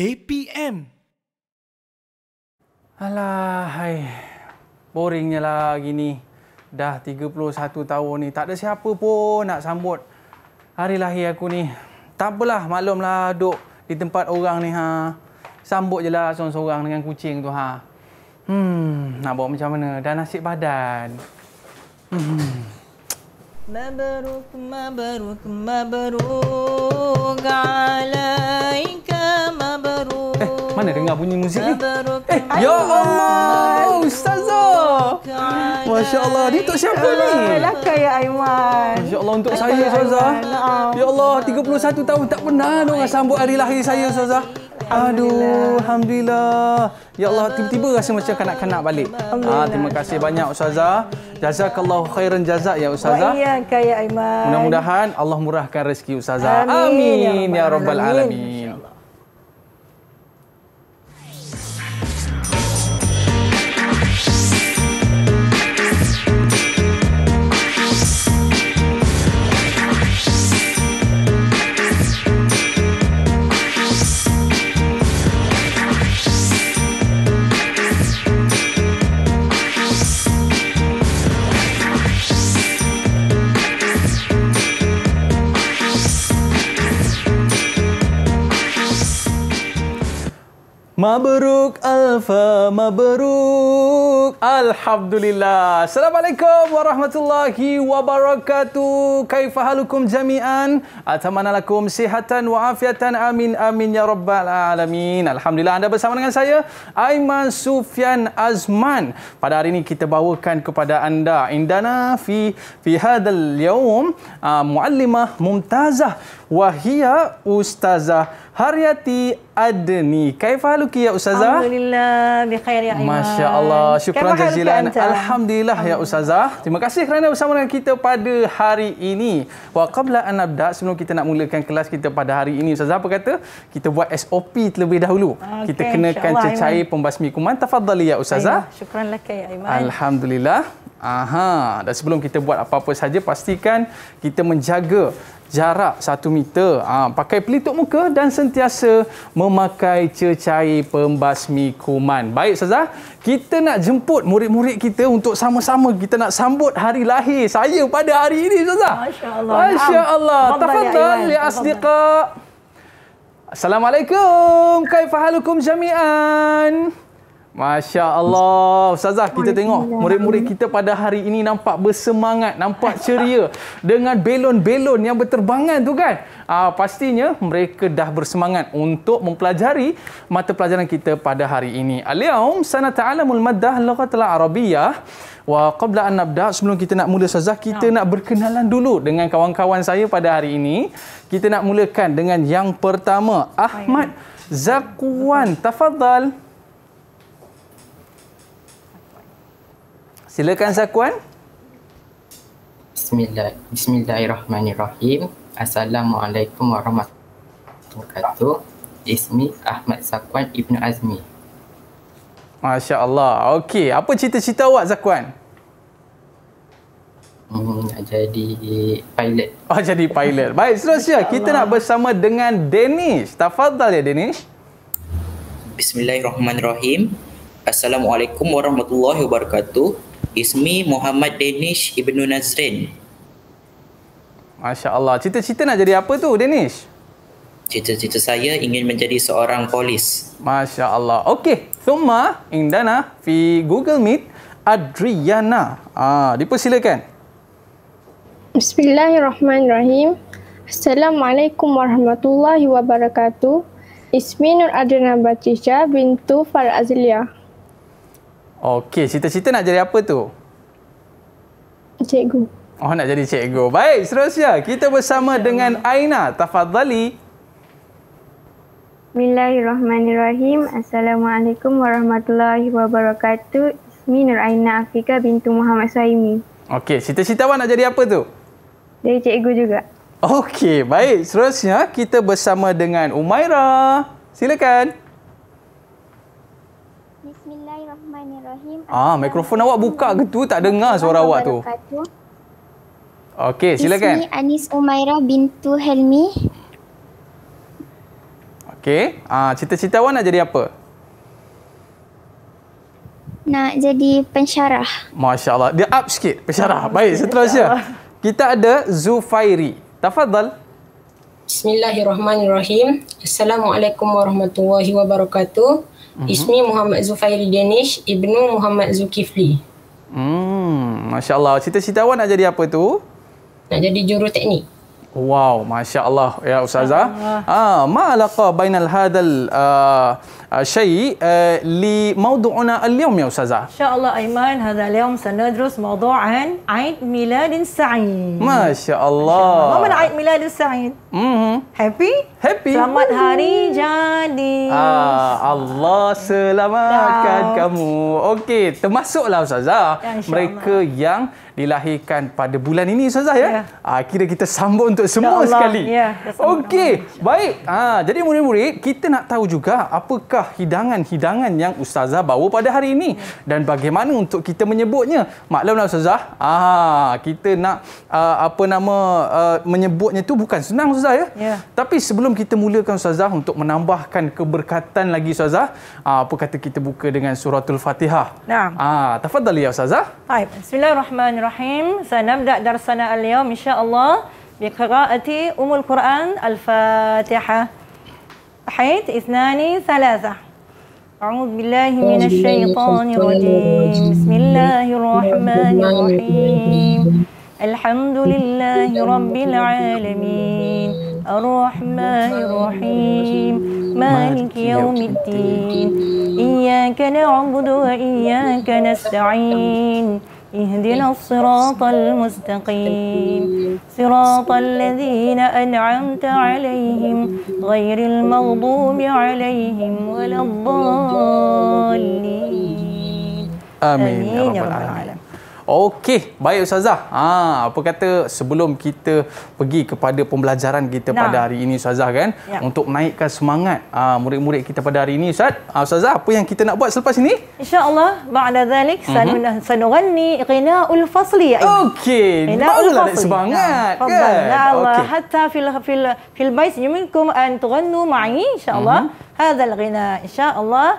KPM. Alah, hai. Boringnya lah gini. Dah 31 tahun ni. Tak ada siapa pun nak sambut hari lahir aku ni. Tak apalah, maklumlah duk di tempat orang ni. Ha. Sambut je lah seorang-seorang dengan kucing tu. Ha. Hmm, nak buat macam mana? Dah nasib badan. Hmm. Mabaruk, mabaruk, mabaruk alaika. Mana dengar bunyi muzik ni? Eh, ya Allah, Ustazah. Masya Allah, ni untuk siapa ni? Alakai ya Aiman. Masya Allah, untuk saya ya Ustazah. Ya Allah, 31 tahun tak pernah dong sambut hari lahir saya Ustazah. Aduh, Alhamdulillah. Ya Allah, tiba-tiba rasa macam kanak-kanak balik. Ah, terima kasih banyak Ustazah. Jazakallah khairan jazak ya Ustazah. Wa iyaka ya Aiman. Mudah-mudahan Allah murahkan rezeki Ustazah. Amin. Amin. Ya, ya Rabbal Alamin. Mabruk Alfa Mabruk Alhamdulillah Assalamualaikum Warahmatullahi Wabarakatuh Kaifahalukum jami'an Atamanalakum sihatan wa afiatan amin amin ya rabbal alamin Alhamdulillah anda bersama dengan saya Aiman Sufyan Azman Pada hari ini kita bawakan kepada anda Indana fi fi hadal yaum uh, Muallimah Mumtazah Wahia Ustazah Haryati Adni. Kaifa haluki ya Ustazah? Alhamdulillah. Bikhair ya Iman. Masya Allah. syukran jazilan. Alhamdulillah ya Ustazah. Terima kasih kerana bersama dengan kita pada hari ini. Wa qabla an abda sebelum kita nak mulakan kelas kita pada hari ini Ustazah apa kata? Kita buat SOP terlebih dahulu. Okay, kita kenakan cecair pembasmi kuman. Tafadhali ya Ustazah. Ayuh. Syukuran laka ya Iman. Alhamdulillah. Aha, dan sebelum kita buat apa-apa saja pastikan kita menjaga jarak 1 meter, ha, pakai pelitup muka dan sentiasa memakai cecair pembasmi kuman. Baik Ustazah, kita nak jemput murid-murid kita untuk sama-sama kita nak sambut hari lahir saya pada hari ini Ustazah. Masya-Allah. Masya-Allah. Tafadhal ya asdiqa. Assalamualaikum. Kaifa halukum jami'an? Masya Allah. Ustazah, kita tengok murid-murid kita pada hari ini nampak bersemangat, nampak ceria dengan belon-belon yang berterbangan tu kan. Ah pastinya mereka dah bersemangat untuk mempelajari mata pelajaran kita pada hari ini. Al-yaum sanata'alamul maddah lughatul arabiyyah. Wa qabla an nabda, sebelum kita nak mula sazah, kita ya. nak berkenalan dulu dengan kawan-kawan saya pada hari ini. Kita nak mulakan dengan yang pertama, Ahmad Zakwan. Tafadhal. Tafadhal. Silakan Sakuan. Bismillahirrahmanirrahim. Assalamualaikum warahmatullahi wabarakatuh. Ismi Ahmad Sakuan Ibnu Azmi. Masya Allah. Okey, apa cerita-cerita awak Sakuan? Hmm, nak jadi pilot. Oh, jadi pilot. Baik, Selanjutnya kita nak bersama dengan Danish. Tafadhal ya Danish. Bismillahirrahmanirrahim. Assalamualaikum warahmatullahi wabarakatuh. Ismi Muhammad Danish Ibnu Nasrin. Masya Allah. Cita-cita nak jadi apa tu Danish? Cita-cita saya ingin menjadi seorang polis. Masya Allah. Okey. Thumma indana fi Google Meet Adriana. Ah, dipersilakan. Bismillahirrahmanirrahim. Assalamualaikum warahmatullahi wabarakatuh. Ismi Nur Adriana Batisha bintu Farazliyah. Okey, cita-cita nak jadi apa tu? Cikgu. Oh, nak jadi cikgu. Baik, seterusnya kita bersama cikgu. dengan Aina Tafadzali. Bismillahirrahmanirrahim. Assalamualaikum warahmatullahi wabarakatuh. Ismi Nur Aina Afika bintu Muhammad Saimi. Okey, cita-cita awak nak jadi apa tu? Jadi cikgu juga. Okey, baik. Seterusnya kita bersama dengan Umaira. Silakan. Silakan. Ah, mikrofon awak buka ke tu tak dengar suara Allah awak tu. Okey, silakan. Ismi Anis Umaira bintu Helmi. Okey. Ah, cita-cita awak nak jadi apa? Nak jadi pensyarah. Masya-Allah. Dia up sikit pensyarah. Ah, Baik, seterusnya. Kita ada Zufairi. Tafadhal. Bismillahirrahmanirrahim. Assalamualaikum warahmatullahi wabarakatuh. Mm-hmm. Ismi Muhammad Zufairi Danish Ibnu Muhammad Zulkifli. Hmm, Masya Allah. Cita-cita awak nak jadi apa tu? Nak jadi juru teknik. Wow, masya Allah ya Ustazah. Ah, ma alaqa bainal hadal uh, uh, syai uh, li mawdu'una al-yawm ya Ustazah. Insya-Allah Aiman, hadha al-yawm sanadrus mawdu'an Aid Miladin Sa'id. Masya Allah. Apa makna Aid Miladin Sa'id? Mm-hmm. Happy? Happy. Selamat hari jadi. Allah selamatkan kamu. Okay, termasuklah Ustazah. Ya, mereka yang dilahirkan pada bulan ini Ustazah ya. Yeah. Ya. Ha, kira kita sambung untuk ya semua Allah. sekali. Yeah, Okey, baik. Ha, jadi murid-murid, kita nak tahu juga apakah hidangan-hidangan yang Ustazah bawa pada hari ini yeah. dan bagaimana untuk kita menyebutnya. Maklumlah Ustazah, Ah, kita nak uh, apa nama uh, menyebutnya itu bukan senang Ustazah ya. Yeah. Tapi sebelum kita mulakan Ustazah untuk menambahkan keberkatan lagi Ustazah, ha, apa kata kita buka dengan suratul Fatihah? Naam. Ah, tafadhal ya Ustazah. Baik, bismillahirrahmanirrahim. الرحيم سنبدأ درسنا اليوم إن شاء الله بقراءة أم القرآن الفاتحة حيث اثنان ثلاثة أعوذ بالله من الشيطان الرجيم بسم الله الرحمن الرحيم الحمد لله رب العالمين الرحمن الرحيم مالك يوم الدين إياك نعبد وإياك نستعين اهدنا إيه. الصراط المستقيم صراط الذين أنعمت عليهم غير المغضوب عليهم ولا الضالين آمين, آمين يا رب العالمين Okey, baik ustazah. Ha, apa kata sebelum kita pergi kepada pembelajaran kita nah. pada hari ini ustazah kan ya. untuk naikkan semangat ha, murid-murid ha, kita pada hari ini ustaz. Ha, ustazah, apa yang kita nak buat selepas ini? Insya-Allah, ba'da zalik mhm. uh-huh. sanughanni ghina'ul fasli. Ya. Okey, baguslah naik semangat nah. kan. Fadhalla okay. hatta fil fil fil bais yuminkum an tughannu ma'i insya-Allah. Mhm. Hadha al-ghina insya-Allah.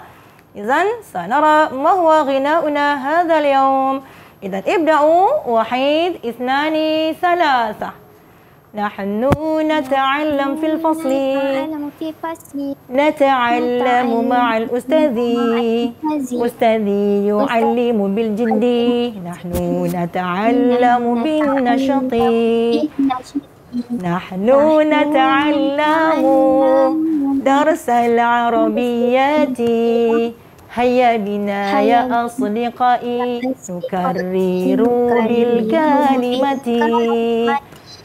Izan, sanara ma huwa ghina'una hadha al-yawm. إذا ابدأوا واحد اثنان ثلاثة نحن نتعلم في الفصل نتعلم مع الأستاذ أستاذي يعلم بالجد نحن نتعلم بالنشاط نحن نتعلم درس العربيات هيا بنا يا أصدقائي نكرر بالكلمة, بالكلمة.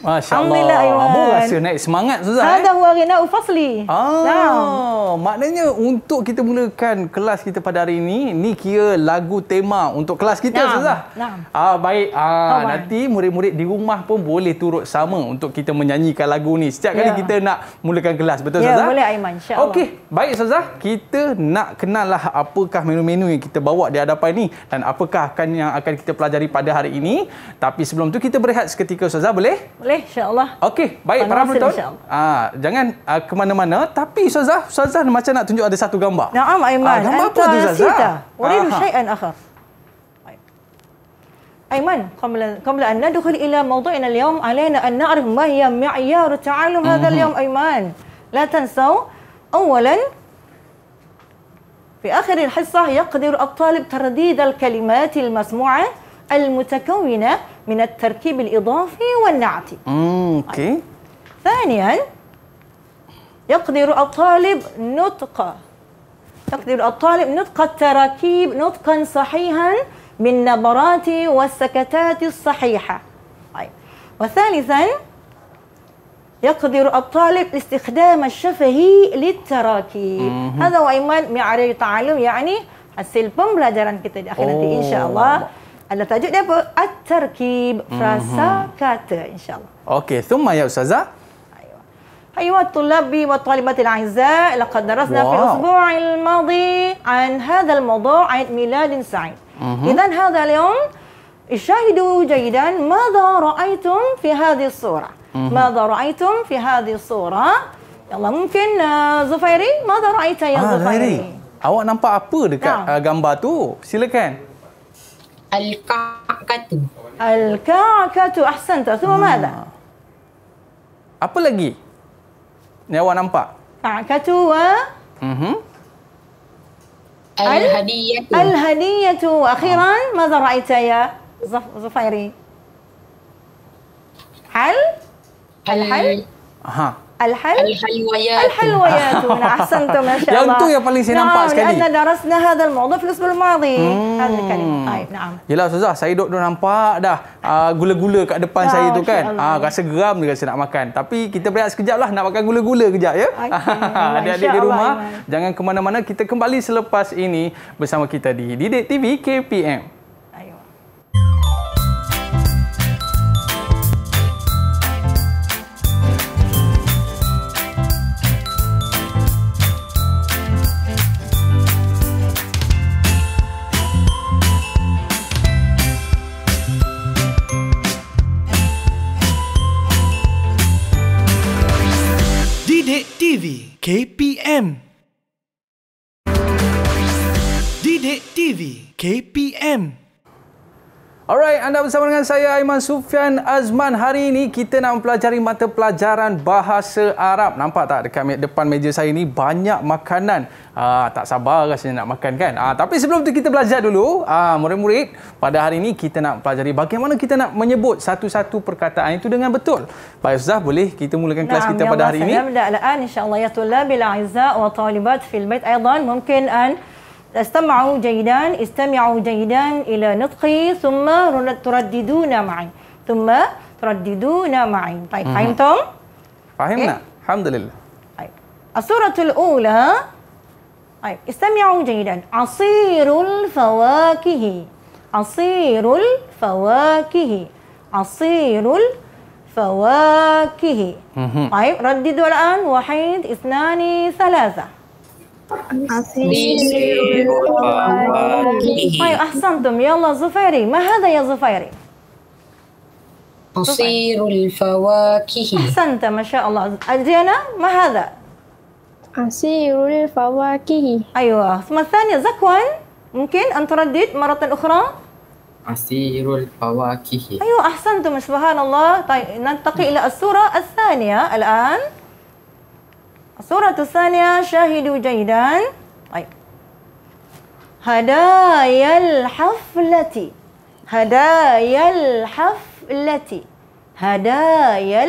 Masya Allah. Abu rasa naik semangat Suzan. Eh. Hada huwa rina'u fasli. Ah, maknanya untuk kita mulakan kelas kita pada hari ini, ni kira lagu tema untuk kelas kita Naam. Suzan. Naam. Ah, baik. Ah, oh, nanti murid-murid di rumah pun boleh turut sama untuk kita menyanyikan lagu ni. Setiap kali yeah. kita nak mulakan kelas. Betul Suzan? Ya, yeah, boleh Aiman. Insya Allah. Okey. Baik Suzan. Kita nak kenal lah apakah menu-menu yang kita bawa di hadapan ni dan apakah akan yang akan kita pelajari pada hari ini. Tapi sebelum tu kita berehat seketika Suzan. Boleh? Boleh. Boleh, insyaAllah. Okey, baik Pak para penonton. Ah, jangan ah, ke mana-mana. Tapi Ustazah, Ustazah macam nak tunjuk ada satu gambar. Naam, Aiman. Ah, gambar apa tu Ustazah? Warin syai'an akhar. Aiman, قبل أن ندخل إلى موضوعنا اليوم علينا أن نعرف ما هي معيار تعلم هذا اليوم أيمان لا تنسوا أولا في آخر الحصة يقدر الطالب ترديد الكلمات المسموعة المتكونة من التركيب الإضافي والنعتي أوكي ثانيا يقدر الطالب نطق يقدر الطالب نطق التراكيب نطقا صحيحا من نبرات والسكتات الصحيحة طيب. وثالثا يقدر الطالب استخدام الشفهي للتراكيب هذا وإيمان معرفة تعلم يعني hasil pembelajaran kita di akhirat إن شاء الله Anda tajuk dia apa? At-Tarkib Frasa mm-hmm. Kata InsyaAllah Okey Thumma ya Ustazah أيها الطلاب والطالبة الأعزاء لقد درسنا واو. في الأسبوع الماضي عن هذا الموضوع عيد ميلاد سعيد إذا هذا اليوم شاهدوا جيدا ماذا رأيتم في هذه الصورة مهم. ماذا رأيتم في هذه الصورة يلا ممكن زفيري ماذا رأيت يا آه زفيري أو نمبر apa dekat gambar tu silakan Al-Ka'katu. Al-Ka'katu. Ahsan tak? Semua ah. mana? ada. Apa lagi? Ni awak nampak. Ka'katu wa... Ha? Mm-hmm. Al-Hadiyatu. Al-Hadiyatu. Akhiran, ha. Ah. mazal ra'ita ya? Zuf- Zufairi. Hal? Hal-hal? Aha. الحل الحلويات من احسنتم ما شاء الله يعني يا paling saya nampak sekali لأننا درسنا هذا الموضوع في الاسبوع الماضي هذا الكلمه طيب نعم يلا استاذ saya duduk nampak dah ah, gula-gula kat depan saya tu kan ah rasa geram dia rasa nak makan tapi kita berehat sekejap lah nak makan gula-gula kejap ya adik-adik di rumah jangan ke mana-mana kita kembali selepas ini bersama kita di Didik TV KPM KPM Didik TV KPM Alright, anda bersama dengan saya Aiman Sufian Azman. Hari ini kita nak mempelajari mata pelajaran Bahasa Arab. Nampak tak dekat me depan meja saya ini banyak makanan. Aa, ah, tak sabar rasanya nak makan kan? Aa, ah, tapi sebelum tu kita belajar dulu, ah, murid-murid. Pada hari ini kita nak pelajari bagaimana kita nak menyebut satu-satu perkataan itu dengan betul. Baik Ustaz, boleh kita mulakan kelas kita ya pada hari ini? Ya Allah, salam da'ala'an insyaAllah ya tulab bila'izzah wa talibat fil bait aydan mungkin an... Uh... استمعوا جيدا استمعوا جيدا إلى نطقي ثم ترددون معي ثم ترددون معي طيب فهمتم؟ فهمنا إيه؟ الحمد لله طيب الصورة الأولى طيب استمعوا جيدا عصير الفواكه عصير الفواكه عصير الفواكه طيب رددوا الآن واحد اثنان ثلاثة أصيب الفواكه طيب أحسنتم يلا زفيري ما هذا يا زفيري؟ عصير الفواكه أحسنت ما شاء الله أدينا ما هذا؟ عصير الفواكه أيوة ثم الثانية زكوان ممكن أن تردد مرة أخرى؟ عصير الفواكه أيوة أحسنتم سبحان الله طيب ننتقل إلى الصورة الثانية الآن الصورة الثانية شاهدوا جيدا طيب هدايا الحفلة هدايا الحفلة هدايا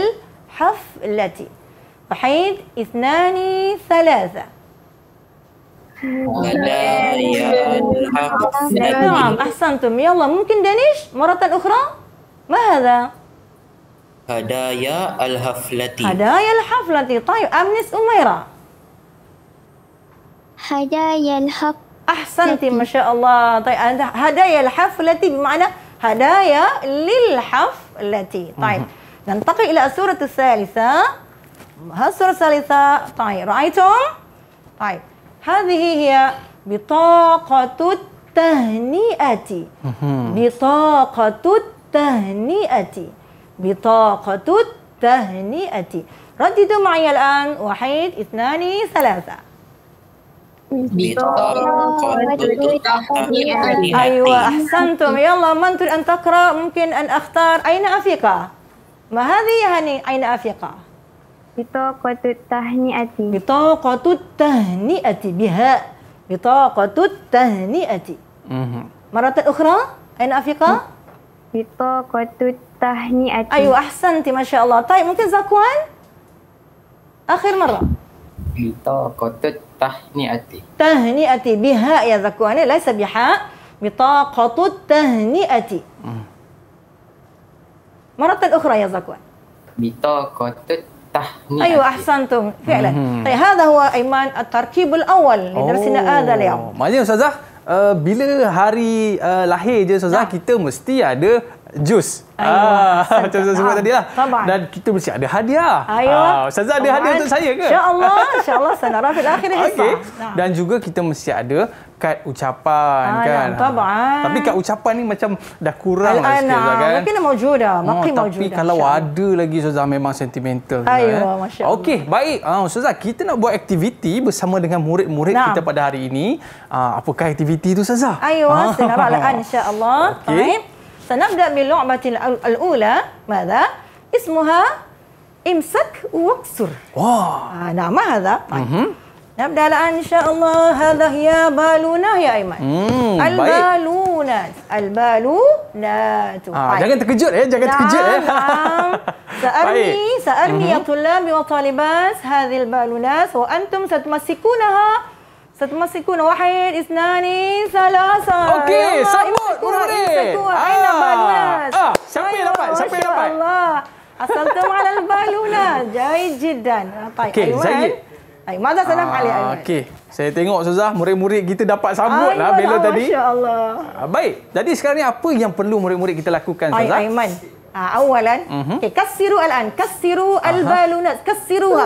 الحفلة وحيد اثنان ثلاثة هدايا الحفلة نعم أحسنتم يلا ممكن دانيش مرة أخرى ما هذا؟ هدايا الحفلة هدايا الحفلة طيب أمنس أميرة هدايا الحفلة أحسنت ما شاء الله طيب هدايا الحفلة بمعنى هدايا للحفلة طيب ننتقل إلى السورة الثالثة ها السورة الثالثة طيب رأيتم طيب هذه هي بطاقة التهنئة بطاقة التهنئة بطاقة التهنئة رددوا معي الآن واحد اثنان ثلاثة أيوة أحسنتم يلا من تريد أن تقرأ ممكن أن أختار أين أفيقة ما هذه هني أين أفيقة بطاقة التهنئة بطاقة التهنئة بها بطاقة التهنئة مرة أخرى أين أفيقة بطاقة tahniati. Ayu ahsanti masya-Allah. Tapi mungkin zakuan? Akhir marah. Kita kata tahniati. Tahniati biha ya zakuan, la sabiha bitaqatu tahniati. Hmm. Marat al-ukhra ya zakuan. Bitaqatu tahniati. Ayu ahsantum fi'lan. Hmm. Tayyib hadha huwa aiman at-tarkib al-awwal li darsina oh, hadha al-yawm. Maknanya ustazah Uh, bila hari uh, lahir je sazah ya. kita mesti ada jus. Ayuh, ah, macam sebut ah, tadi lah. Dan kita mesti ada hadiah. Ayuh. Ah, Ustazah ada hadiah untuk saya ke? InsyaAllah. InsyaAllah. Sangat rafid akhir hisap. Okay. Dan juga kita mesti ada kad ucapan Ayuh, kan. Tabak. Ah. Tapi kad ucapan ni macam dah kurang Ayuh, lah sikit. Ayuh, kan? Mungkin dah maju dah. Makin oh, maju tapi dah, kalau insya'allah. ada lagi Ustazah memang sentimental. Ayuh, kan? Ayuh, eh. MasyaAllah. Okey, baik. Ah, Ustazah, kita nak buat aktiviti bersama dengan murid-murid nah. kita pada hari ini. Ah, apakah aktiviti tu Ustazah? Ayuh, ah. senarai lah. InsyaAllah. Okey. Okay. سنبدأ باللعبة الأولى ماذا؟ اسمها امسك واكسر آه نعم هذا طيب. نبدأ الآن إن شاء الله هذا هي بالونة يا أيمن طيب. البالونات البالونات آه jangan طيب. إيه ya jangan terkejut سأرمي سأرمي يا طلاب وطالبات هذه البالونات وأنتم ستمسكونها ستمسكون واحد اثنان ثلاثة اوكي صبوا korang ni. Saya tu ah. Ah, siapa yang dapat? Siapa yang dapat? Allah. Asal tema dalam baluna. Jai jidan. Apa? Okay, Zaid. mana mazah salam kali ah, Okey. Saya tengok Suzah, murid-murid kita dapat sambut lah bela Allah, tadi. Allah. Ah, baik. Jadi sekarang ni apa yang perlu murid-murid kita lakukan Suzah? Ay, Aiman. Uh, awalan. Mm-hmm. Okey, kasiru al-an. Kasiru al-baluna. Kasiru ha.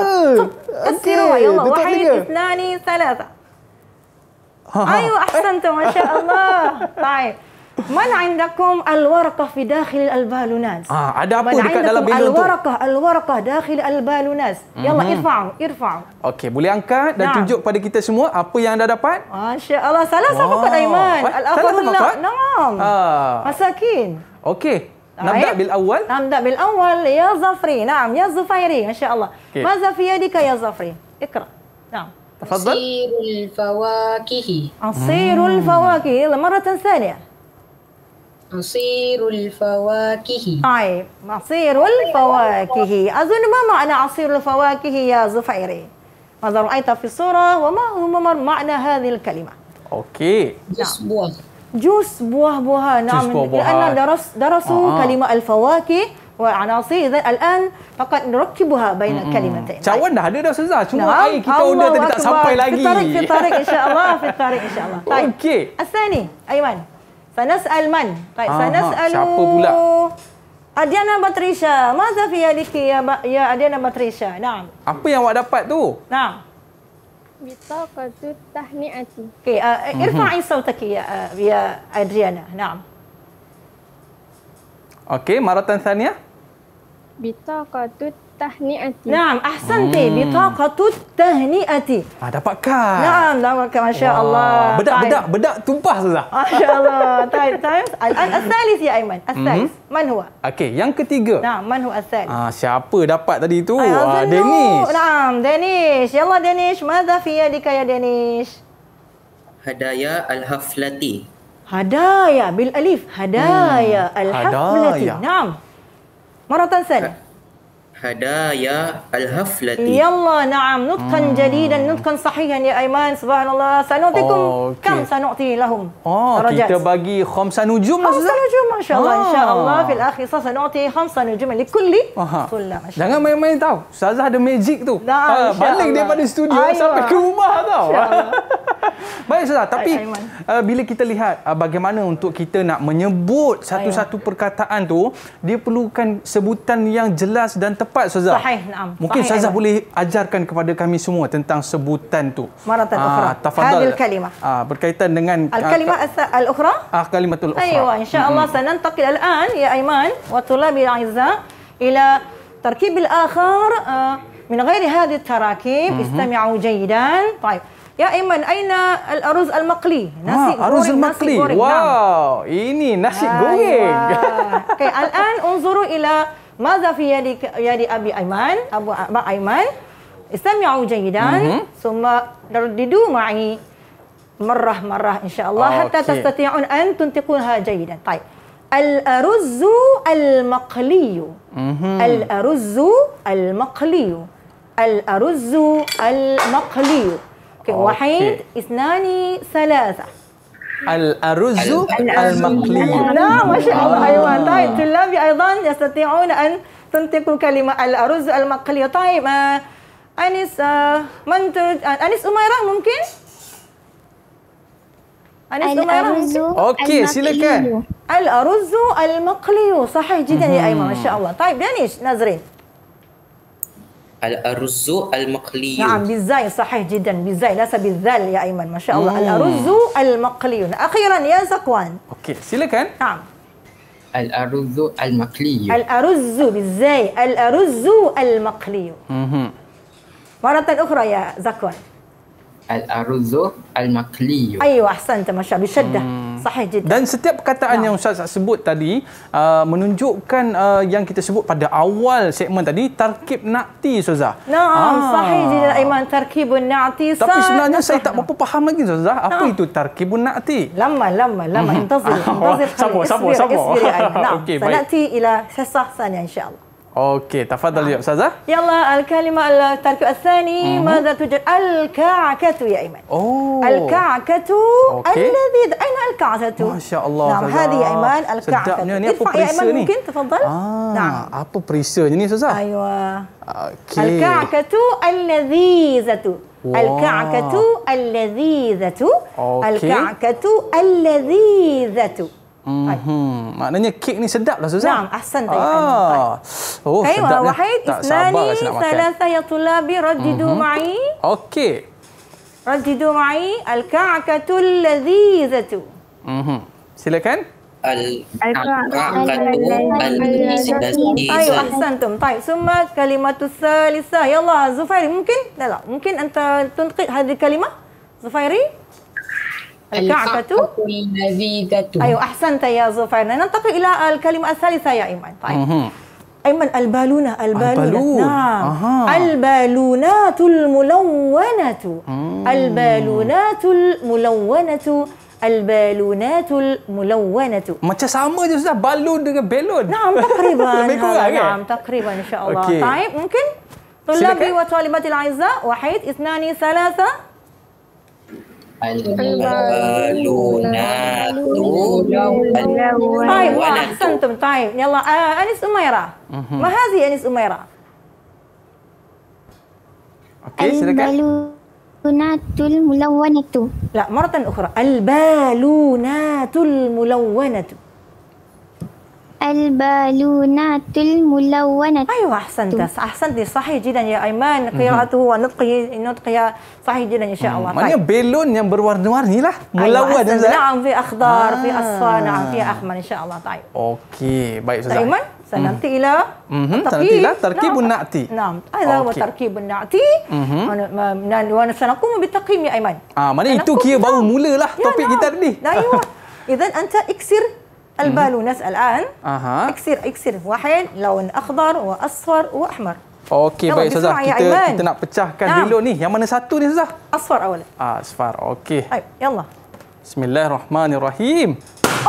Kasiru ha. Ya Allah. Wahid, isnani, salah. Ha, ha. Ayuh, eh. ahsan tu. Masya Allah. baik. Man indakum al-waraqah fi dakhil al-balunaz. Ah, ada apa Man dekat dalam bilion tu? Al-waraqah, al-waraqah dakhil al-balunaz. Mm-hmm. Yalla ya mhm. irfa'u, irfa'u. Okey, boleh angkat dan nah. tunjuk pada kita semua apa yang anda dapat? Masya-Allah, salah siapa kat Aiman? Eh, Al-afdhalullah. Naam. Ah. Masakin. Okey. نبدا بالاول نبدا بالاول يا زفري نعم يا Ya ما شاء الله okay. ماذا في يدك يا زفري اقرا نعم تفضل عصير الفواكه عصير الفواكه مره ثانيه عصير الفواكه طيب عصير الفواكه أظن ما معنى عصير الفواكه يا زفيري ماذا رأيت في الصورة وما هو معنى هذه الكلمة أوكي جوس نعم. بوه جوس بوه بوها نعم لأن آه. درس درسوا آه. كلمة الفواكه وعناصر إذا الآن فقط نركبها بين الكلمتين. hmm كلمتين cawan dah ada dah Ustazah cuma nah, في الطريق في الطريق إن شاء الله في الطريق إن شاء الله طيب. أوكي الثاني أيمن Sanas Salman, Right. Sanas Alu. Siapa pula? Adiana Patricia. Masa fi adiki ya, ya Adiana Patricia. Naam. Apa yang awak dapat tu? Naam. Bita kata tahniati. Okay. Uh, eh, mhm. Irfa'i sawtaki ya, uh, ya Adriana. Naam. Okay. Maratan Thania. Bita kata tahniati. Naam, ahsante hmm. bitaqatu tahniati. Ah dapatkan. Naam, dapatkan masya-Allah. Wow. Bedak, bedak bedak bedak tumpah sudah. Masya-Allah. Time time. Al-Asalis ya Aiman. Asalis. Mm -hmm. Man huwa? Okey, yang ketiga. Naam, man huwa asal? Ah, siapa dapat tadi tu? Ah, Danish. Naam, Danish. Ya Allah Danish, madza fi yadika ya Danish? Hadaya al-haflati. Hadaya bil alif. Hadaya hmm. al-haflati. Naam. Maratan sana. Ha hadaya al-haflati. Ya Allah, na'am. Nutkan hmm. jadi dan nutkan sahihan ya Aiman. Subhanallah. Sanu'tikum. Oh, okay. Kam sanu'ti lahum. Oh, Rajas. kita bagi khamsa nujum maksudnya? Khamsa nujum, Masya Allah. Ah. Allah. Fil akhir sah sanu'ti nujum li kulli. Aha. Sulla, Jangan main-main tahu. Ustazah ada magic tu. Nah, uh, balik Allah. daripada studio Ayuh. sampai ke rumah tau. Baik Ustazah, tapi uh, bila kita lihat uh, bagaimana untuk kita nak menyebut satu-satu perkataan tu, dia perlukan sebutan yang jelas dan tepat tepat Ustazah. Sahih, naam. Mungkin Ustazah boleh ajarkan kepada kami semua tentang sebutan tu. Maratan ah, ukhra. Tafadhal. Hadil kalimah. Aa, ah, berkaitan dengan ah, Al-kalimah asa al-ukhra. Ah, kalimatul ukhra. Ayuh, insya-Allah mm -hmm. sanantaqil al-an ya Aiman wa tulabi al-izza ila tarkib al-akhar min ghairi hadhihi at-tarakib. Mm-hmm. Istami'u jayidan. Baik. Ya Iman, aina al-aruz al-maqli? Nasi goreng, al -makli. nasi goreng. Wow, ini nasi goreng. Okay, al-an unzuru ila ماذا في يدك يد أبي أيمن أبو أبا أيمن استمعوا جيدا ثم رددوا معي مرة مرة إن شاء الله حتى تستطيعون أن تنطقونها جيدا طيب الأرز المقلي الأرز المقلي الأرز المقلي واحد اثنان ثلاثة Al-aruzu al-maqli. Nah, Masya Allah, Aywan. Ah. Taib, tulabi aizan yastati'un an tuntiku kalimah al-aruzu al-maqli. Taib, eh, Anis, uh, Anis Umairah mungkin? Anis Umairah Okey, silakan. Al-aruzu al-maqli. Sahih jidan, ya Aywan. Masya Allah. Taib, Danish, Nazrin. الأرز المقلي نعم بالزاي صحيح جدا بالزاي ليس بالذال يا أيمن ما شاء الله مم. الأرز المقلي أخيرا يا زكوان أوكي silakan نعم الأرز المقلي الأرز بالزاي الأرز المقلي مرة أخرى يا زكوان الأرز المقلي أيوة أحسنت ما شاء الله بشدة مم. Sahih jeda. Dan setiap perkataan ya. yang Ustaz sebut tadi uh, menunjukkan uh, yang kita sebut pada awal segmen tadi tarkib na'ti Ustaz. Nah, no, ah. sahih jeda iman tarkib na'ti. Tapi sebenarnya nah, saya tak berapa faham lagi Ustaz, nah. apa itu tarkib na'ti? Lama lama lama mhm. intazir ah. intazir. Sabo sabo sabo. Okey, baik. Sanati ila sesah sana insya-Allah. اوكي تفضل يا نعم. استاذه يلا الكلمه التركيب الثاني ماذا توجد الكعكه يا ايمن اوه الكعكه الذي اين الكعكه ما شاء الله نعم هذه يا ايمن الكعكه ارفع يا ايمن ممكن تفضل آه. نعم apa perisanya يا استاذه ايوه اوكي الكعكه اللذيذه الكعكه اللذيذه الكعكه اللذيذه Mhm. Maknanya kek ni sedap lah Suzan. Nah, asan tadi. Kan, ah. Oh, eh, sedap. Ayuh, wahid ya. isnani lah salasa ya tulabi raddidu mm -hmm. ma'i. Okey. Raddidu ma'i al-ka'katul ladhizatu. Mhm. Silakan. Al-ka'katul ladhizatu. Ayuh, asan tum. Baik, summa kalimatus salisa. Ya Allah, Zufairi, mungkin? Tak, Mungkin Antara tunqid hadhihi kalimat, Zufairi? الكعكة اللذيذة أيوة أحسنت يا زفير ننتقل إلى الكلمة الثالثة يا إيمان طيب أيمن البالونة البالونة البالون. نعم أها. البالونات الملونة البالونات الملونة البالونات الملونة ما sama je Ustaz balon dengan نعم تقريبا نعم،, نعم تقريبا إن شاء الله طيب ممكن طلابي وطالباتي الأعزاء واحد اثنان ثلاثة الملونات طيب احسنتم طيب يلا آه انس اميره ما هذه انس اميره البالونات الملونة لا مرة أخرى البالونات الملونة Al-balunatul mulawanat Ayuh, ahsantis Ahsantis, sahih jidan ya Aiman Qiraatuhu mhm. wa nutqiyya Nutqiyya sahih jidan ya Allah. Hmm. Maksudnya belun yang berwarna-warni lah Mulawan Ayuh, ahsantis Naam, fi akhdar, fi ah. asfar, naam, fi ahmar InsyaAllah, ta'ayuh Okey, baik Ustaz Aiman, sananti hmm. ila mhm, Sananti ila, tarkibun na'ti Naam, ala mhm. wa tarkibun na'ti Wa nasanakum bitaqim ya Aiman Ah, Maksudnya itu kira baru mula lah ya, topik kita tadi Nah, iya Izan anta iksir البالونس الان اها اكسر اكسر واحد لون اخضر واصفر واحمر اوكي باي Ustazah. Kita Aiman. pecahkan نعم. dulu ni. Yang mana satu ni Ustazah? Asfar awal. Ah, asfar. Okey. طيب، baik, yallah. Bismillahirrahmanirrahim.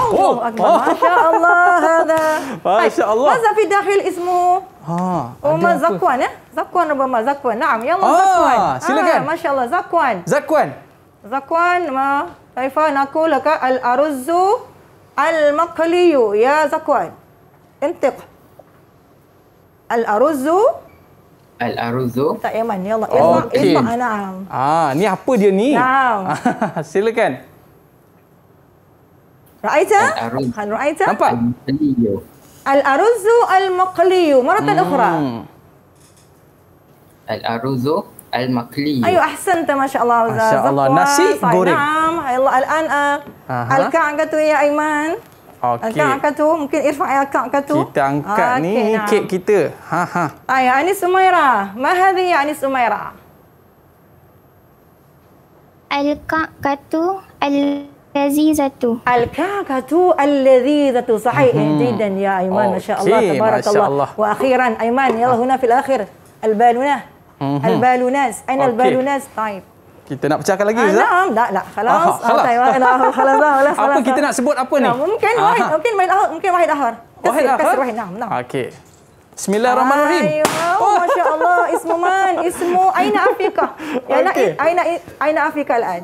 الله oh. أكبر ما شاء الله هذا ما طيب، شاء الله ماذا في داخل اسمه؟ آه، ها وما زكوان eh? زكوان ربما زكوان نعم يلا آه، زكوان silakan آه. ما شاء الله زكوان زكوان زكوان ما كيف نقول لك الأرز المقلي يا زكوان انطق الأرز الأرز تاك يمن يلا اطلق اطلق نعم آه ني apa dia ni نعم silakan رأيت هل رأيت نمبر الأرز المقلي مرة أخرى الأرز Al-Makli. Ayo ahsan tu Masya Allah. Masya Allah. Zakwa, nasi goreng. Allah Al-An. Ah. Al-Kak angkat tu ya Aiman. Okay. Angkat angkat tu. Mungkin Irfan Al-Kak angkat tu. Kita angkat okay, ah, ni nah. kek kita. Ha ha. Ayo Anis Umaira. Mahathir ya Anis Umaira. Al-Kak katu Al-Lazizatu. Al-Kak Al-Lazizatu. Sahih. Hmm. Jidan ya Aiman. Okay. Masya Allah. Tabarakallah. Masya Wa akhiran Aiman. Ya Allah. Huna fil akhir. Al-Banunah. -hmm. Al-balunas. Aina al-balunas? Okay. Taib. Kita nak pecahkan lagi, ah, Ustaz? Ah, tak, tak. Khalas. Khalas. kalau lah. Khalas lah. Apa kita nak sebut apa ni? Mungkin wahid. Mungkin wahid ahar. Mungkin wahid ahar. Wahid ahar? Kasir wahid. Nah, nah. Okey. Bismillahirrahmanirrahim. Ayuh, oh, Masya Allah. Ismu man. Ismu Aina Afika. Ya, Aina, Aina, lah, Aina Afika al-an.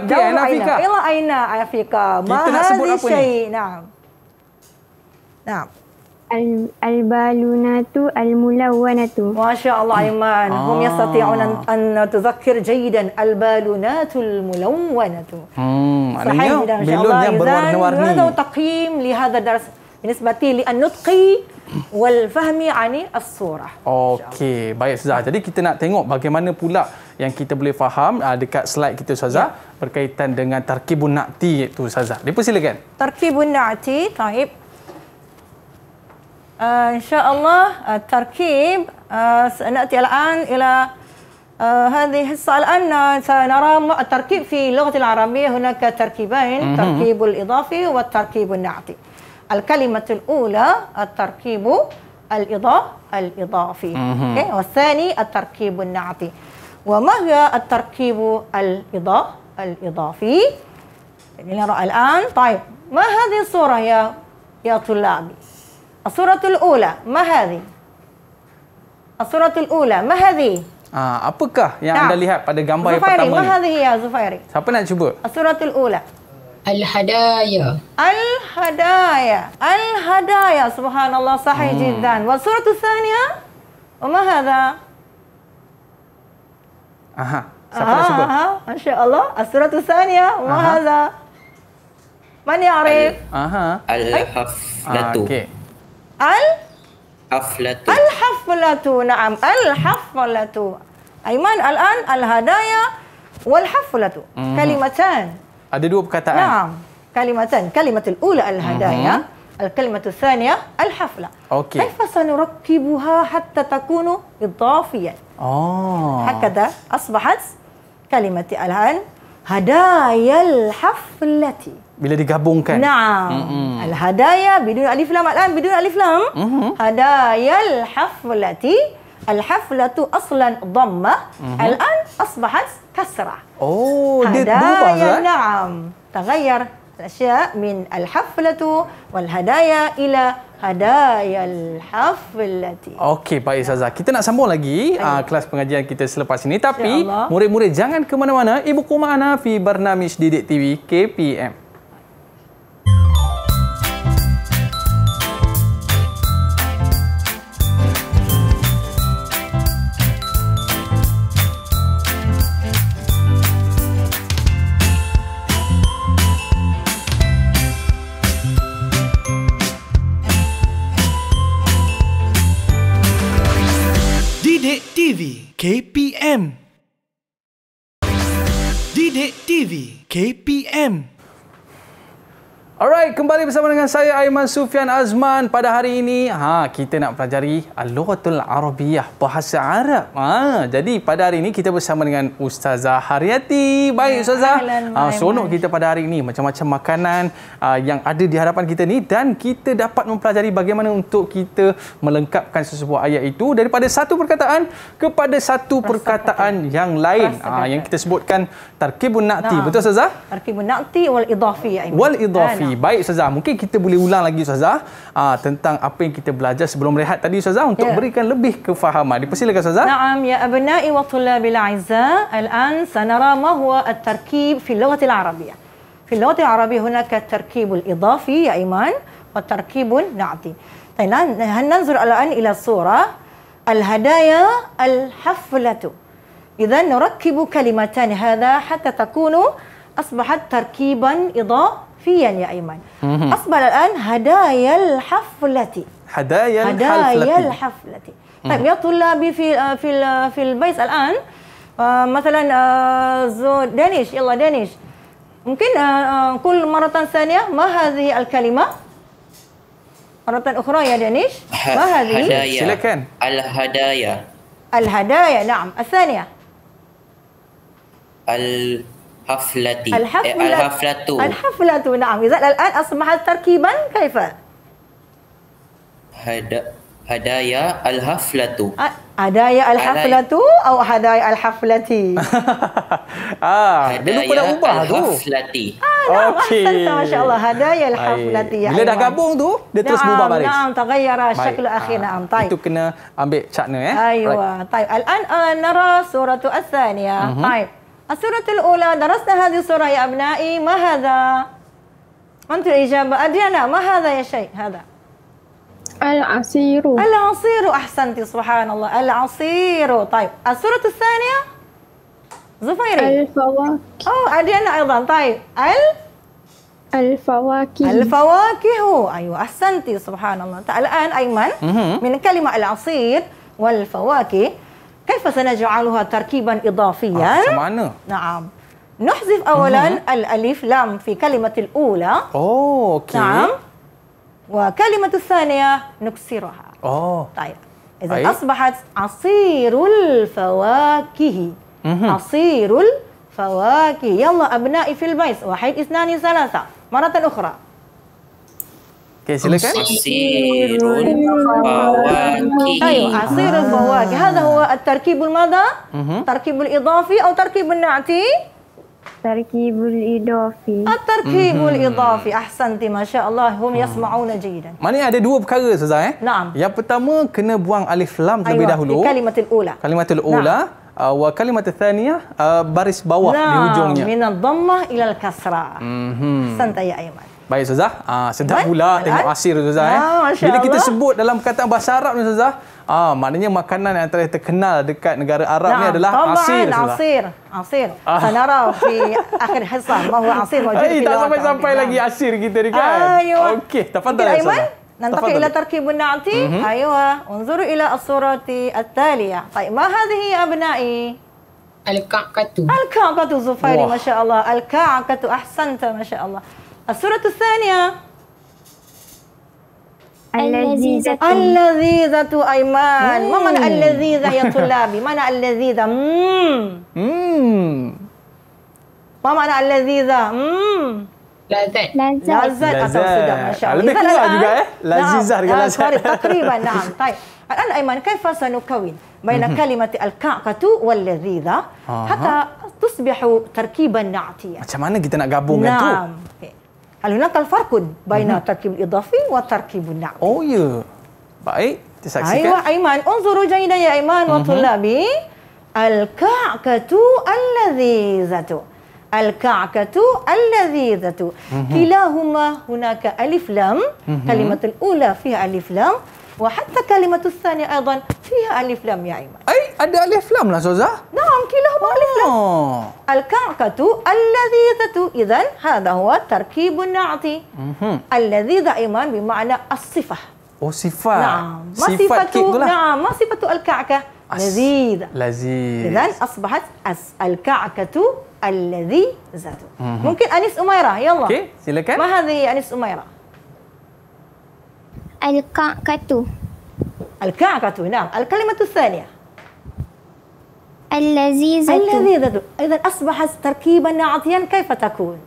Okey, Aina Afika. Ila Aina Afika. Kita nak sebut apa ni? Nah al albalunatu almulawanatu. Masya Allah Aiman. Ah. Hum yastati'un an, an tuzakkir jayidan albalunatu almulawanatu. Hmm. Sahih Anaknya, tidak Insya Allah. Yang berwarna-warni. Hada utaqim lihada daras. Ini sebati li an nutqi wal fahmi ani as-surah. Okey. Baik Ustazah. Jadi kita nak tengok bagaimana pula yang kita boleh faham uh, dekat slide kita Ustazah. Ya. Berkaitan dengan tarkibun na'ti iaitu Ustazah. Dia silakan. Tarkibun na'ti, Taib. آه، إن شاء الله آه، التركيب آه، سنأتي الآن إلى هذه الحصة الآن سنرى التركيب في اللغة العربية هناك تركيبين التركيب الإضافي والتركيب النعتي الكلمة الأولى التركيب الإضاء الإضافي والثاني التركيب النعتي وما هي التركيب الإضاء الإضافي يعني نرى الآن طيب ما هذه الصورة يا يا طلابي الصورة الأولى ما هذه؟ الصورة الأولى ما هذه؟ Ah, apakah yang nah. anda lihat pada gambar Zufairi, yang pertama ni? Zufairi, ya Zufairi. Siapa nak cuba? Suratul Ula. Al-Hadaya. Al-Hadaya. Al-Hadaya. Subhanallah sahih hmm. jiddan. Wa suratul thaniya? Wa hadha? Aha. Siapa aha, nak cuba? Masya Allah. Suratul thaniya. Wa hadha? Man ya'rif? Aha. Al-Haflatu. Ah, okay. الحفلة الحفلة نعم الحفلة أيمن الآن الهدايا والحفلة مم. كلمتان ada dua perkataan نعم كلمتان كلمة الأولى الهدايا مم. الكلمة الثانية الحفلة أوكي. كيف سنركبها حتى تكون إضافية أوه. هكذا أصبحت كلمة الآن هدايا الحفلة bila digabungkan. Nah, mm-hmm. al-hadaya bidun alif lam alam bidun alif lam. Mm-hmm. Hadaya al-haflati al-haflatu aslan dhamma mm-hmm. al-an asbahat kasra. Oh, dia berubah kan? Naam. Tagayyar asya min al-haflatu wal hadaya ila hadaya al-haflati. Okey, Pak Isaza, kita nak sambung lagi uh, kelas pengajian kita selepas ini tapi murid-murid jangan ke mana-mana. Ibu Kuma Anafi bernamish Didik TV KPM. him. Alright, kembali bersama dengan saya Aiman Sufian Azman pada hari ini. Ha, kita nak pelajari Al-Lughatul Arabiyah, bahasa Arab. Ha, jadi pada hari ini kita bersama dengan Ustazah Haryati. Baik ya, Ustazah. Ah, ha, seronok kita pada hari ini macam-macam makanan uh, yang ada di hadapan kita ni dan kita dapat mempelajari bagaimana untuk kita melengkapkan sesebuah ayat itu daripada satu perkataan kepada satu Rasa perkataan kata. yang lain. Ha, yang kita sebutkan tarkibun na'ti. Nah. Betul Ustazah? Tarkibun na'ti wal idafi. Wal idafi. Baik Ustazah, mungkin kita boleh ulang lagi Ustazah uh, tentang apa yang kita belajar sebelum rehat tadi Ustazah untuk yeah. berikan lebih kefahaman. Dipersilakan Ustazah. Naam ya abna'i wa thullabil a'izza. Al'an sanara ma huwa at-tarkib fi lughati al-arabiyyah. Fi lughati al-arabiyyah hunaka at-tarkibul idafi ya iman wa tarkibun na'ti. Tayna hal nanzur al'an ila surah al-hadaya al-haflatu. إذا نركب كلمتان هذا حتى تكون أصبحت تركيبا إضافيا فيا يا أيمن أصبح الآن هدايا الحفلة هدايا الحفلة هدايا الحفلة طيب يا طلابي في آه، في آه، في البيس الآن آه، مثلا زو دانيش يلا دانيش ممكن كل مرة ثانية ما هذه الكلمة مرة أخرى يا دانيش ما هذه هدايا الهدايا الهدايا نعم الثانية ال haflati eh, al haflatu al haflatu na'am izat al an asbaha tarkiban kaifa hada hadaya al haflatu hadaya al haflatu atau hadaya al haflati ah dia lupa nak ubah tu haflati ah, okey masyaallah hadaya al haflati ya bila dah gabung tu dia terus ubah baris na'am taghayyara shaklu akhir ah, na'am tayy itu kena ambil cakna eh ayo tayy al an nara suratu as-thaniyah mhm. السورة الأولى درسنا هذه الصورة يا أبنائي ما هذا؟ أنت الإجابة أدينا ما هذا يا شيء هذا؟ العصير العصير أحسنت سبحان الله العصير طيب السورة الثانية زفيري الفواكه أو أدينا أيضا طيب ال الفواكه الفواكه أيوة أحسنت سبحان الله الآن أيمن من كلمة العصير والفواكه كيف سنجعلها تركيبا إضافيا؟ آه، سمعنا نعم نحذف أولا الألف لام في كلمة الأولى أوه أوكي نعم وكلمة الثانية نكسرها أوه طيب إذا أي. طيب. أصبحت عصير الفواكه عصير الفواكه يلا أبنائي في البيت واحد اثنان ثلاثة مرة أخرى Okay, silakan. Asirun bawaki. Ayo, asirun ah. bawaki. Hada huwa at-tarkibul mada? Mhm. Tarkibul idhafi atau tarkibul naati? Tarkibul idhafi. At-tarkibul mhm. Ahsanti, Masya Allah. Hum ah. yasma'una jayidan. Maknanya ada dua perkara, Suzai. Eh? Naam. Yang pertama, kena buang alif lam terlebih dahulu. Ayo, kalimatul ula. Kalimatul ula. Uh, wa kalimat tsaniya uh, baris bawah nah, di hujungnya. Nah, min ad-dhammah ila al-kasrah. Mhm. Mm Santai ya Aiman. Baik Ustazah, uh, ah, sedap Baik. pula Alat. tengok hasil Ustazah eh. ya, eh. Masya Bila kita sebut dalam perkataan bahasa Arab ni Ustazah, ah uh, maknanya makanan yang antara terkenal dekat negara Arab nah, ni adalah asir Ustazah. Asir, asir. Ah. Sanara fi akhir hisab mahu asir wajib. Hey, eh, tak sampai sampai lagi asir kita ni kan. Okey, tafadhal okay, Ustazah. ننتقل إلى تركيب النعتي م-م. أيوة انظروا إلى الصورة التالية طيب ما هذه أبنائي الكعكة الكعكة زفيري ما شاء الله الكعكة أحسنت ما شاء الله الصورة الثانية اللذيذة اللذيذة أيمان ما معنى اللذيذة يا طلابي؟ معنى اللذيذة؟ مم. ما معنى اللذيذة؟ مم. إيه؟ نعم. لذيذة نعم، لذيذة لذيذة لذيذة تقريبا نعم طيب الآن أيمن كيف سنكون بين كلمة الكعكة واللذيذة حتى تصبح تركيبا نعتيا؟ macam mana kita Alhamdulillah talfarkun Baina mhm. tarkibul idhafi wa tarkibul na'am Oh ya Baik Kita saksikan Aywa Aiman Unzuru jayidah ya Aiman Wa mhm. tulabi Al-ka'katu al-lazizatu Al-ka'katu al-lazizatu mhm. Kilahuma hunaka alif lam Kalimatul ula fiha alif lam وحتى كلمة الثانية أيضا فيها ألف لام يا إيمان أي أدي ألف لام لا سوزا نعم كلاهما ألف لام آه. الكعكة اللذيذة إذا هذا هو تركيب النعتي اللذيذة إيمان بمعنى الصفة أو صفة نعم ما صفة نعم ما صفة الكعكة لذيذة لذيذ إذا أصبحت الكعكة اللذيذة ممكن أنيس أميرة يلا ما هذه أنيس أميرة الكعكة الكعكة نعم الكلمة الثانية اللذيذة اللذيذة إذا أصبحت تركيبا نعطيا كيف تكون؟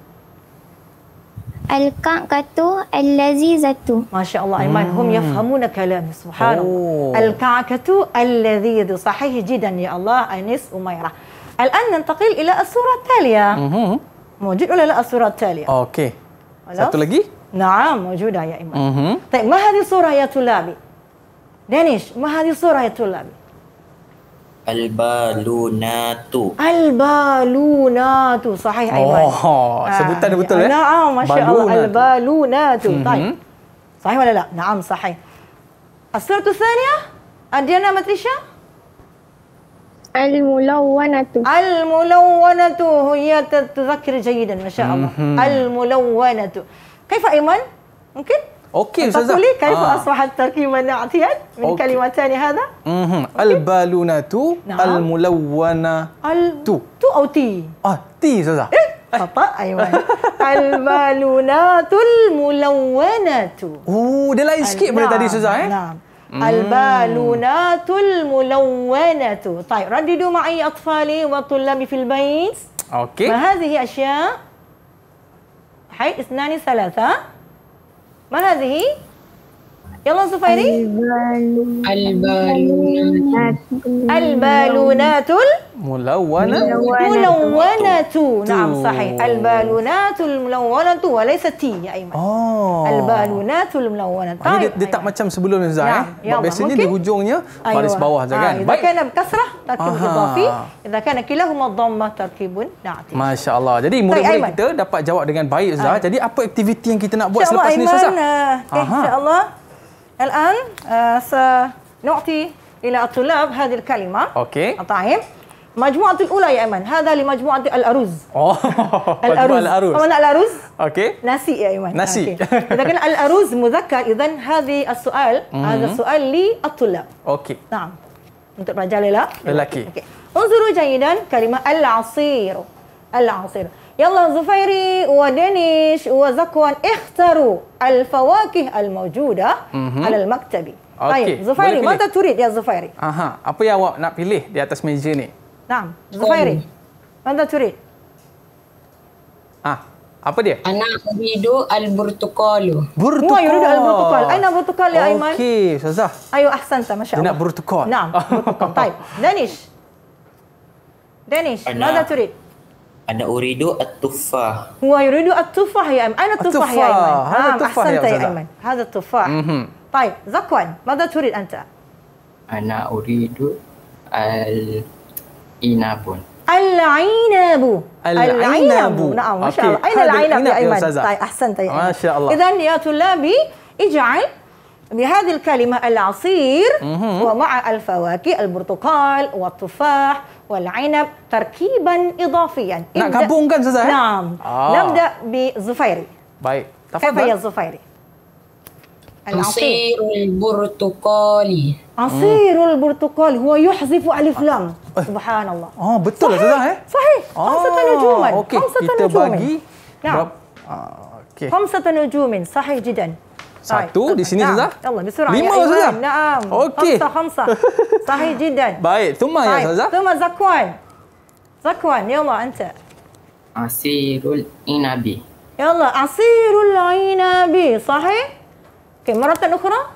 الكعكة اللذيذة ما شاء الله أيمن هم يفهمون كلامي سبحان الله الكعكة اللذيذ صحيح جدا يا الله أنيس أميرة الآن ننتقل إلى الصورة التالية موجود ولا لا الصورة التالية؟ أوكي ستو lagi نعم موجودة يا إمام طيب ما هذه الصورة يا طلابي دانيش ما هذه الصورة يا طلابي البالوناتو البالوناتو صحيح أيوه Sahih Aiman. Oh, sebutan ah, betul ya? طيب. صحيح ولا لا؟ نعم صحيح. الصورة الثانية أدينا ماتريشا الملونة الملونة هي تذكر جيدا ما شاء الله الملونة كيف أيمن؟ ممكن؟ اوكي استاذه لي كيف آه. اصبحت تركيبه نعتيا من أوكي. كلمتان هذا اها البالونه تو نعم. الملونه ال... تو تو او تي اه تي استاذه إيه؟ خطا ايوه البالونات الملونات اوه ده lain sikit من tadi استاذه نعم, eh. نعم. البالونات الملونة طيب رددوا معي أطفالي وطلابي في البيت أوكي فهذه أشياء حي اثنان ثلاثة ما هذه؟ يلا صفيري البالونات البالونات الملونة ملونة نعم صحيح البالونات الملونة وليس تي يا أيمن أوه. البالونات الملونة طيب دي تاك macam sebelum ni Zah biasanya di hujungnya baris bawah Zah kan إذا كان بكسرة تركيب إضافي إذا كان كلاهما ضمة تركيب نعم ما شاء الله jadi murid-murid kita dapat jawab dengan baik Zah jadi apa aktiviti yang kita nak buat selepas ni Zah Insya Allah Aiman الآن آه، سنعطي إلى الطلاب هذه الكلمة أوكي الطعام طيب. مجموعة الأولى يا إيمان هذا لمجموعة الأرز الأرز الأرز طبعا الأرز أوكي نسي يا إيمان نسي إذا كان الأرز مذكر إذا هذه السؤال هذا السؤال للطلاب أوكي نعم untuk pelajar lelaki. Lelaki. Okey. Unzuru jayidan العصير العصير يلا زفيري ودينيش وزكوان اختروا الفواكه الموجودة على المكتب Okay. Ya Ayuh, Zufairi, mhm. Boleh mata turit ya Zufairi. Aha, apa yang awak nak pilih di atas meja ni? Naam, Zufairi. Kom. Mata turit. Ah, apa dia? Ana uridu al-burtukal. Burtukal. Wah, uridu al-burtukal. Aina burtukal ya okay. Aiman? Okey, Ustazah. Ayuh, ahsan sama syabat. Dia nak burtukal. Naam, burtukal. Baik. Danish. Danish, Ana. mata turit. Ana uridu at-tufah. Wa yuridu at-tufah ya Aiman. Ana tufah ya Aiman. Ha, ah, tufah ya Aiman. Hadha tufah. Mhm. Baik, Zakwan, mada turid anta? Ana uridu al-inabun. Al-inabu. Al-inabu. Naam, masya-Allah. Aina al-inabu ya Aiman? Tayy, ahsanta ya. Masya-Allah. Idhan ya tulabi, ij'al بهذه يعني الكلمة العصير ومع الفواكه البرتقال والتفاح والعنب تركيبا إضافيا نعم نبدأ نعم. آه. بزفيري طيب، كيف هي الزفيري عصير البرتقالي عصير البرتقال هو يحذف الف آه. لام أه. سبحان الله اه betul صحيح. صحيح خمسة نجوم خمسة نجوم نعم خمسة نجوم صحيح جدا Satu Baik. di sini Ustazah? Lima Ustazah? Okey. Hamsah, hamsah. Sahih jidan. Baik. Tuma ya Ustazah. Tuma Zakwan. Zakwan, ya Allah anta. Asirul inabi. Ya Allah, asirul inabi. Sahih? Okey, maratan ukhra.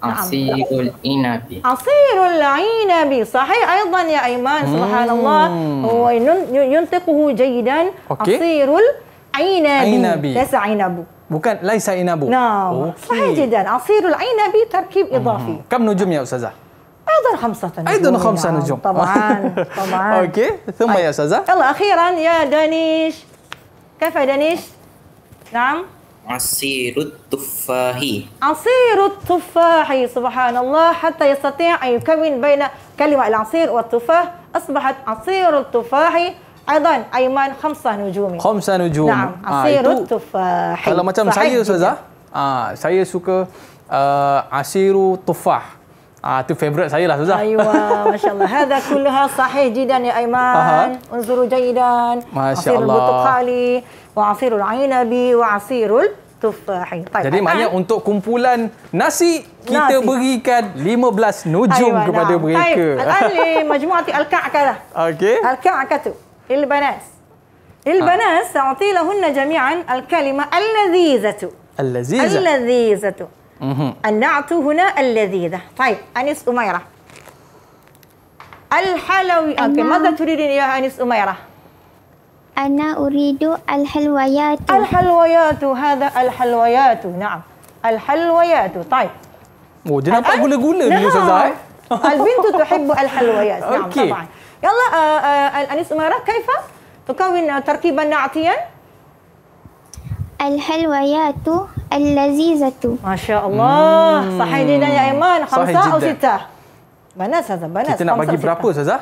Asirul inabi. Asirul inabi. Sahih aidan ya Aiman, hmm. subhanallah. Hmm. Oh, Wa yuntiquhu jayidan. Asirul inabi. عينابي عينابي ليس عنب وكان ليس عنب نعم أوكي. صحيح جدا عصير العنبي تركيب اضافي مم. كم نجوم يا استاذه؟ ايضا خمسة نجوم ايضا يعني. خمسة آه، نجوم طبعا طبعا اوكي ثم يا طيب. استاذه يلا اخيرا يا دانيش كيف يا دانيش؟ نعم عصير التفاحي عصير التفاحي سبحان الله حتى يستطيع أن يكون بين كلمة العصير والتفاح أصبحت عصير التفاحي Aidan Aiman Khamsah nujum. Khamsah Nujum. Naam. Asirut Tufah. Kalau macam saya Ustazah, ha, saya suka uh, Asiru Tufah. Ah tu favorite saya lah Ustazah. Aiwah, masya-Allah. Hadza kulluha sahih jidan ya Aiman. Aha. Unzuru jayidan. Masya-Allah. Asirul Butuqali wa Asirul Ainabi wa asiru Tufahi. Jadi maknanya ha. untuk kumpulan nasi kita nasi. berikan 15 nujum Aywa, kepada nah. mereka. Al-Ali majmuati Al-Ka'kah. Okey. Al-Ka'kah tu. البنات البنات آه. سأعطي لهن جميعا الكلمة اللذيذة اللذيذة اللذيذة النعت هنا اللذيذة طيب أنس أميرة الحلوي أوكي ماذا تريدين يا أنس أميرة؟ أنا أريد الحلويات الحلويات هذا الحلويات نعم الحلويات طيب ودي قولي أقول نعم البنت تحب الحلويات نعم طبعا يلا الأنس آه، آه، أميرة كيف تكون تركيبا نعتيا؟ الحلويات اللذيذة ما شاء الله صحيح لنا يا إيمان خمسة أو ستة بنات هذا بنات كنت نبغي برابو هذا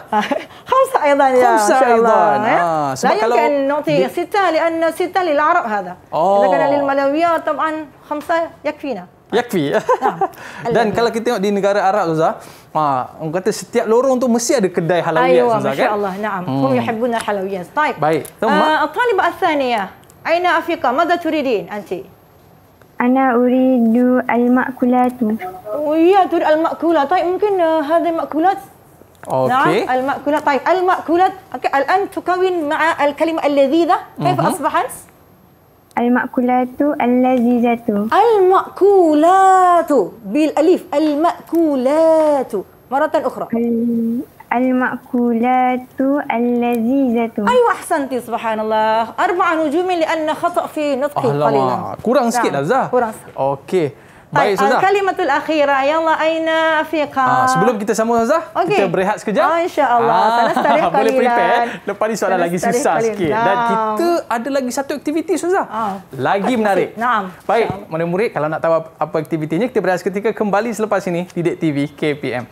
خمسة أيضا يا خمسة أيضا آه. لا يمكن أن نعطي ستة لأن ستة للعرب هذا أوه. إذا كان للملويات طبعا خمسة يكفينا Yakfi. Yakfi. Dan kalau kita tengok di negara Arab Ustaz, ha, orang kata setiap lorong tu mesti ada kedai halawiyah Ustaz kan? Ayuh, Allah. Naam. Hmm. Hum yuhibbuna halawiyah. Baik. Baik. Tama. Uh, talib Athaniya. Aina Afika. Mada turidin, Ansi? Ana uridu al-makulatu. Oh, iya, turid al-makulat. Baik, mungkin uh, hadir makulat. Okay. Nah, al-makulat. Baik, al-makulat. Okay, al-an tukawin ma'a al-kalimah al-lazidah. Kaif mm -hmm. asbahans? المأكولات اللذيذة المأكولات بالألف المأكولات مرة أخرى المأكولات اللذيذة أيوة أحسنتي سبحان الله أربع نجوم لأن خطأ في نطقي قليلا kurang نعم. sikit Azah kurang sikit okey Baik, Ustaz. Uh, kalimatul akhirah. Ya Allah, aina afiqa. Uh, ah, sebelum kita sambung, Ustaz. Okay. Kita berehat sekejap. Oh, InsyaAllah. Ah, Tanah tarikh Boleh prepare. Eh? Lepas ni soalan Tanah lagi susah kalilam. sikit. Dan kita ada lagi satu aktiviti, Ustaz. Ah. Lagi menarik. Naam. Baik, mana murid kalau nak tahu apa aktivitinya, kita berehat seketika kembali selepas ini di DEC TV KPM.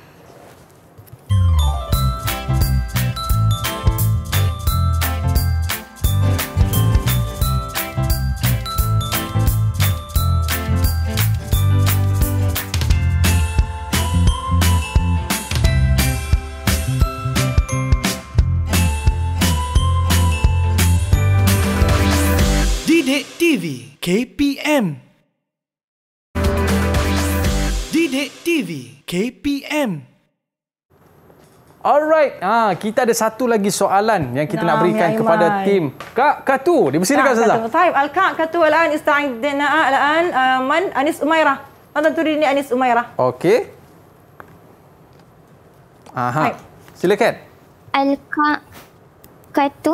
KPM. Dede TV KPM. Alright, ha, ah, kita ada satu lagi soalan yang kita nah, nak berikan ya, kepada tim. Kak Katu, di sini Kak Zaza. Taib, Al-Kak Katu Al-An, Istana'a al an uh, Man Anis Umairah. Tonton turi ini Anis Umairah. Okey. Aha. Hai. Silakan. Al-Kak al-kaatu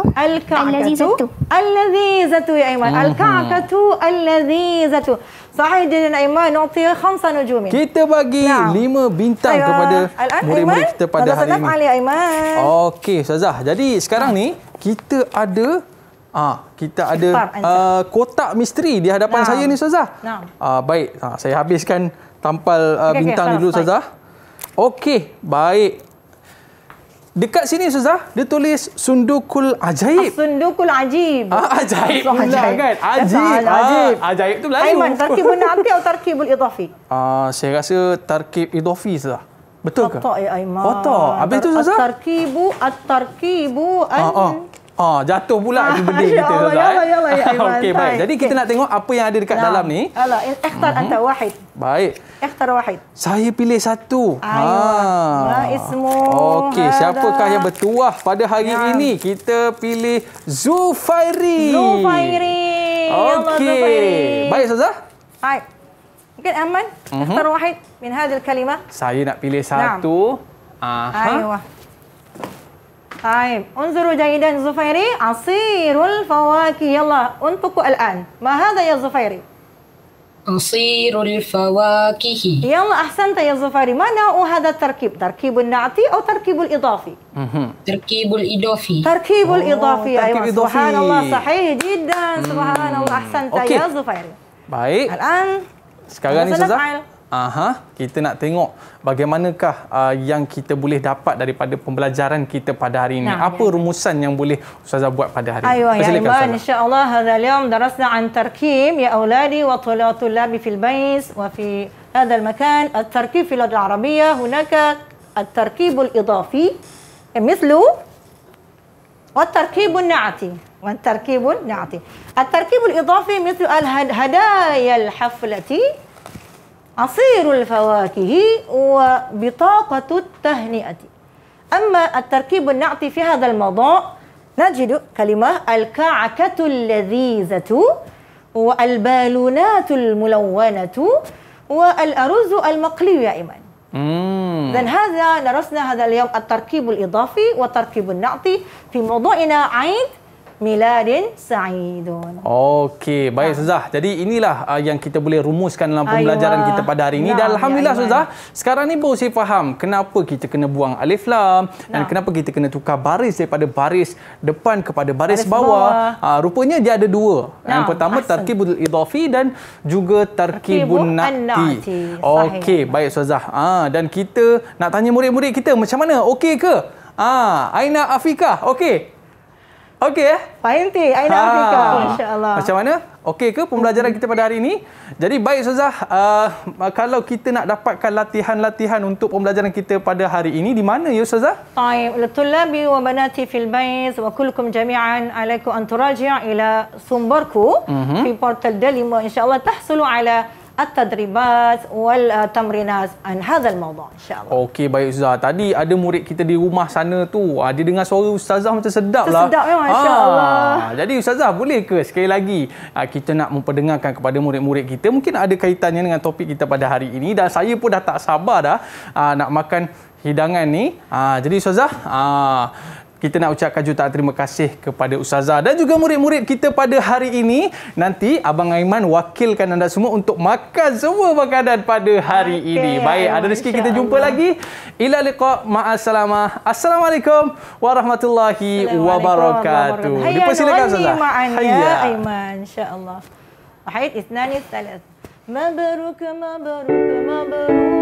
al-lazizatu al-lazizatu ya Aiman al-kaatu al-lazizatu sahih jadi Aiman nanti lima nujum kita bagi ya. lima bintang kepada murid-murid kita pada hari ini okey Ustazah jadi sekarang ni kita ada Ah, kita ada uh, kotak misteri di hadapan nah. saya ni Ustazah. Nah. Uh, baik, uh, saya habiskan tampal uh, okay, bintang okay, dulu Ustazah. Okey, baik. Dekat sini Ustazah, dia tulis Sundukul Ajaib. Ah, sundukul Ajaib. Ah, ajaib. So, ajaib. Pula, kan? Ajib. Ah, ajaib. ajaib tu Melayu. Aiman, tarkib menanti atau tarkib idhafi? Ah, saya rasa tarkib idhafi Ustazah. Betul ke? Khotok ya Aiman. Khotok. Habis tu Ustazah? At-tarkibu, tarkibu ah, ah. Ah, jatuh pula ah, benda ya kita ya eh. Allah, Ya Allah, ya Allah, Okey, baik. Jadi kita nak tengok apa yang ada dekat nah. dalam ni. Alah, eh, ikhtar mhm. anta wahid. Baik. Ikhtar wahid. Saya pilih satu. Ayuh. Ah. Ma'ismu. Okey, siapakah yang bertuah pada hari ya. ini? Kita pilih Zufairi. Zufairi. Ya Okey. Baik, Ustazah. Baik. Mungkin aman. Uh Ikhtar wahid min hadil kalimah. Saya nak pilih satu. Nah. Aha. Ayuh. طيب انظروا جيدا زفيري عصير الفواكه يلا انطقوا الآن ما هذا يا زفيري عصير الفواكه يلا أحسنت يا زفيري ما نوع هذا التركيب تركيب النعتي أو تركيب الإضافي تركيب الإضافي تركيب الإضافي أيوة سبحان الله صحيح جدا سبحان الله أحسنت يا زفيري baik الآن sekarang ni Aha, kita nak tengok bagaimanakah uh, yang kita boleh dapat daripada pembelajaran kita pada hari ini. Nah, Apa ya. rumusan yang boleh ustazah buat pada hari Ayuh, ini? Ayuh, ya, insya-Allah hari ini kita درسنا عن تركيب يا اولادي وطلاب طلابي في البيس وفي هذا المكان التركيب في اللغه العربيه هناك التركيب الاضافي مثل والتركيب النعتي والتركيب النعتي التركيب الاضافي مثل هدايا الحفله عصير الفواكه وبطاقة التهنئة أما التركيب النعتي في هذا الموضوع نجد كلمة الكعكة اللذيذة والبالونات الملونة والأرز المقلي يا إيمان إذا هذا درسنا هذا اليوم التركيب الإضافي والتركيب النعتي في موضوعنا عيد miladin sa'idun. Okey, baik ha. Ustazah. Jadi inilah uh, yang kita boleh rumuskan dalam pembelajaran Ayuh. kita pada hari ini. Nah, dan Alhamdulillah Ustazah, sekarang ni baru saya faham kenapa kita kena buang alif lam nah. dan kenapa kita kena tukar baris daripada baris depan kepada baris alif bawah. bawah. Uh, rupanya dia ada dua. Nah, yang pertama, hasil. tarkibul idhafi dan juga tarkibul na'ti. Okey, baik Ustazah. Uh, ha, dan kita nak tanya murid-murid kita macam mana? Okey ke? Ah, Aina Afika. Okey. Okey eh? Painti, Aina ha. Afrika. InsyaAllah. Macam mana? Okey ke pembelajaran hmm. kita pada hari ini? Jadi baik Ustazah, uh, kalau kita nak dapatkan latihan-latihan untuk pembelajaran kita pada hari ini, di mana ya Ustazah? Baik, lelaki wa banati fil baiz wa kullukum jami'an alaikum an ila sumberku mhm. fi portal delima insyaAllah tahsulu ala التدريبات والتمرينات wal هذا uh, an إن شاء الله أوكي باي أستاذ tadi ada murid kita di rumah sana tu ah, dia dengar suara Ustazah macam sedap lah sedap memang ah, ya, Allah. jadi Ustazah boleh ke sekali lagi ah, kita nak memperdengarkan kepada murid-murid kita mungkin ada kaitannya dengan topik kita pada hari ini dan saya pun dah tak sabar dah nak makan hidangan ni jadi Ustazah Ustazah kita nak ucapkan jutaan terima kasih kepada Ustazah dan juga murid-murid kita pada hari ini. Nanti Abang Aiman wakilkan anda semua untuk makan semua makanan pada hari okay. ini. Baik, ada rezeki kita jumpa Allah. lagi. Ila liqa ma'assalamah. Assalamualaikum warahmatullahi wabarakatuh. Hayya Dipersilakan Ustazah. Ya. Ya, Aiman, insyaAllah. Wahid, isnani, salat. Mabaruk, mabaruk, mabaruk.